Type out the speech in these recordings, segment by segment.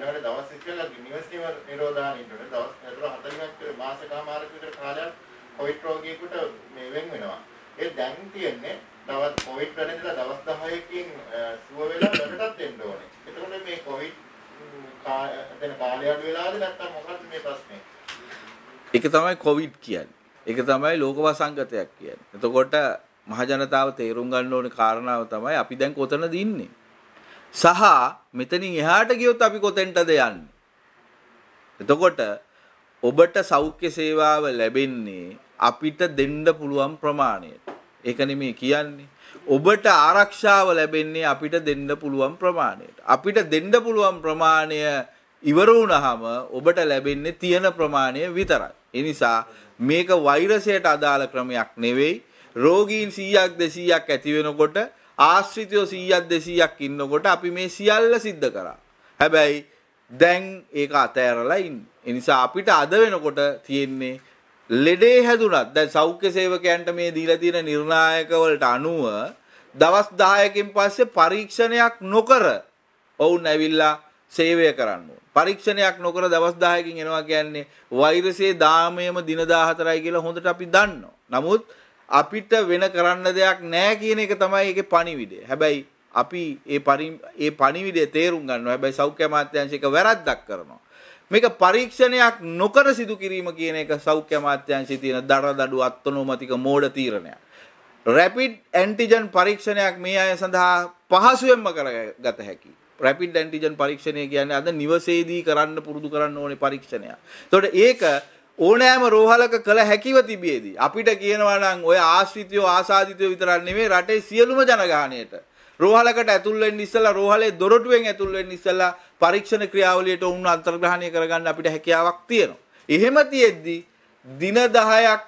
ඊළඟට දවස් 21ක් නිවස් නිරෝධාන ඉන්නකොට දවස් නතර 40ක් විතර මාසකමාරක විතර කාලයක් කොවිඩ් රෝගියෙකුට මේ වෙන් වෙනවා. ඒ දැන් තියන්නේ තවත් කොවිඩ් වැළඳලා දවස් 10කින් සුව වෙලා වැඩටත් එන්න ඕනේ. එතකොට මේ කොවිඩ් දැන් කාලය අඩු වෙලාද නැත්නම් මොකක්ද මේ ප්‍රශ්නේ? ඒක තමයි කොවිඩ් කියන්නේ. ඒක තමයි ලෝක වසංගතයක් කියන්නේ. එතකොට මහජනතාව තේරුම් ගන්න ඕනේ කාරණාව තමයි අපි දැන් කොතනද ඉන්නේ? සහ මෙතනින් එහාට ගියොත් අපි කොතෙන්ටද යන්නේ? එතකොට ඔබට සෞඛ්‍ය සේවාව ලැබෙන්නේ අපිට දෙන්න පුළුවන් ප්‍රමාණයට. ඒක නෙමෙයි කියන්නේ. ඔබට ආරක්ෂාව ලැබෙන්නේ අපිට දෙන්න පුළුවන් ප්‍රමාණයට. අපිට දෙන්න පුළුවන් ප්‍රමාණය ඉවර වුණාම ඔබට ලැබෙන්නේ තියෙන ප්‍රමාණය විතරයි. ඒ නිසා මේක වෛරසයට අදාළ ක්‍රමයක් නෙවෙයි. රෝගීන් 100ක් 200ක් ඇති වෙනකොට ආශ්‍රිතයෝ 100ක් 200ක් ඉන්නකොට අපි මේ සියල්ල සිද්ධ කරා. හැබැයි දැන් ඒක අතෑරලා ඉන්නේ. ඒ නිසා අපිට අද වෙනකොට තියෙන්නේ ලෙඩේ හැදුනත් දැන් සෞඛ්‍ය සේවකයන්ට මේ දීලා තියෙන නිර්ණායක වලට අනුව දවස් 10කින් පස්සේ පරීක්ෂණයක් නොකර ඔවුන් ඇවිල්ලා සේවය කරන්න ඕන. පරීක්ෂණයක් නොකර දවස් 10කින් එනවා කියන්නේ වෛරසයේ දාමයම දින 14යි කියලා හොඳට අපි දන්නවා. නමුත් අපිට වෙන කරන්න දෙයක් නැහැ කියන එක තමයි ඒකේ පණිවිඩය. හැබැයි අපි ඒ පරි ඒ පණිවිඩය තේරුම් ගන්නවා. හැබැයි සෞඛ්‍ය අමාත්‍යාංශයක වැරද්දක් කරනවා. මේක පරීක්ෂණයක් නොකර සිදු කිරීම කියන එක සෞඛ්‍ය අමාත්‍යාංශයේ තියෙන දරදඩු අත්නෝමතික මෝඩ තීරණයක්. රැපිඩ් ඇන්ටිජන් පරීක්ෂණයක් මේ අය සඳහා පහසුවෙන්ම කරගත හැකියි. රැපිඩ් ඇන්ටිජන් පරීක්ෂණය කියන්නේ අද නිවසේදී කරන්න පුරුදු කරන්න ඕනේ පරීක්ෂණයක්. ඒතකොට ඒක ඕනෑම රෝහලක කළ හැකිව තිබියදී අපිට කියනවා නම් ඔය ආශ්‍රිතයෝ ආසාදිතයෝ විතරක් නෙමෙයි රටේ සියලුම ජනගහණයට රෝහලකට ඇතුල් වෙන්න ඉස්සලා රෝහලේ දොරටුවෙන් ඇතුල් වෙන්න ඉස්සලා පරීක්ෂණ ක්‍රියාවලියට උන් අන්තර්ග්‍රහණය කරගන්න අපිට හැකියාවක් තියෙනවා. එහෙම තියෙද්දි දින 10ක්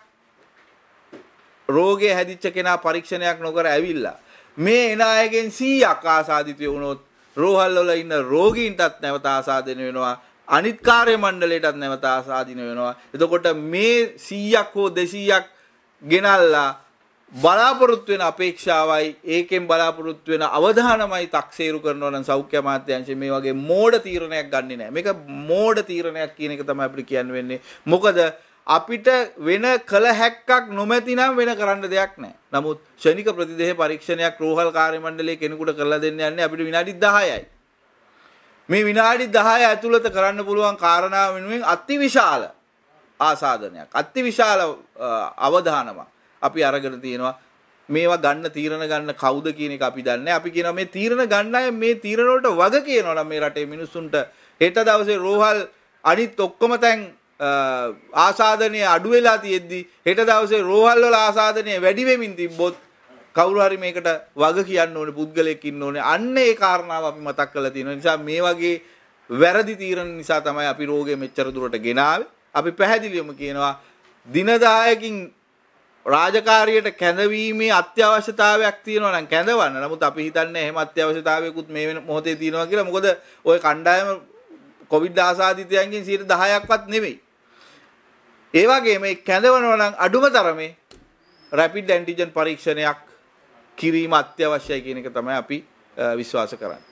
රෝගේ හැදිච්ච කෙනා පරීක්ෂණයක් නොකර ඇවිල්ලා මේ එන අයගෙන් 100ක් ආසාදිතයෝ වුණොත් රෝහල් වල ඉන්න රෝගීන්ටත් නැවත ආසාදෙන වෙනවා අනිත් කාර්ය මණ්ඩලයටත් නැවත ආසාධින වෙනවා. එතකොට මේ 100ක් හෝ 200ක් ගෙනල්ලා බලාපොරොත්තු වෙන අපේක්ෂාවයි ඒකෙන් බලාපොරොත්තු වෙන අවධානමයි තක්සේරු කරනවා නම් සෞඛ්‍ය අමාත්‍යාංශය මේ වගේ මෝඩ තීරණයක් ගන්නෙ නෑ. මේක මෝඩ තීරණයක් කියන එක තමයි අපිට කියන්න වෙන්නේ. මොකද අපිට වෙන කළ හැක්කක් නොමැතිනම් වෙන කරන්න දෙයක් නෑ. නමුත් ශනික ප්‍රතිදේහ පරීක්ෂණයක් රෝහල් කාර්ය මණ්ඩලයේ කෙනෙකුට කරලා දෙන්න යන්නේ අපිට විනාඩි 10යි. මේ විනාඩි 10 ඇතුළත කරන්න පුළුවන් කාරණා වෙනුවෙන් අතිවිශාල ආසාදනයක් අතිවිශාල අවධානමක් අපි අරගෙන තියෙනවා මේවා ගන්න තීරණ ගන්න කවුද කියන එක අපි දන්නේ අපි කියනවා මේ තීරණ ගන්න අය මේ තීරණ වලට වග කියනවා නම් මේ රටේ මිනිස්සුන්ට හෙට දවසේ රෝහල් අනිත් ඔක්කොම තැන් ආසාදනය අඩු වෙලා තියෙද්දි හෙට දවසේ රෝහල් වල ආසාදනය වැඩි වෙමින් තිබ්බොත් කවුරු හරි මේකට වග කියන්න ඕනේ පුද්ගලයෙක් ඉන්න ඕනේ. අන්න ඒ කාරණාව අපි මතක් කරලා තියෙනවා. නිසා මේ වගේ වැරදි තීරණ නිසා තමයි අපි රෝගය මෙච්චර දුරට ගෙනාවේ. අපි පැහැදිලිවම කියනවා දිනදායකින් රාජකාරියට කැඳවීමේ අත්‍යවශ්‍යතාවයක් තියෙනවා නම් කැඳවන්න. නමුත් අපි හිතන්නේ එහෙම අත්‍යවශ්‍යතාවයකුත් මේ මොහොතේ තියෙනවා කියලා. මොකද ওই කණ්ඩායම කොවිඩ් ආසාදිතයන්ගෙන් 10%ක්වත් නෙමෙයි. ඒ වගේම කැඳවනවා නම් අඩුම තරමේ රැපිඩ් ඇන්ටිජන් පරීක්ෂණයක් කිරීම අත්‍යවශ්‍යයි කියන එක තමයි අපි විශ්වාස කරන්නේ.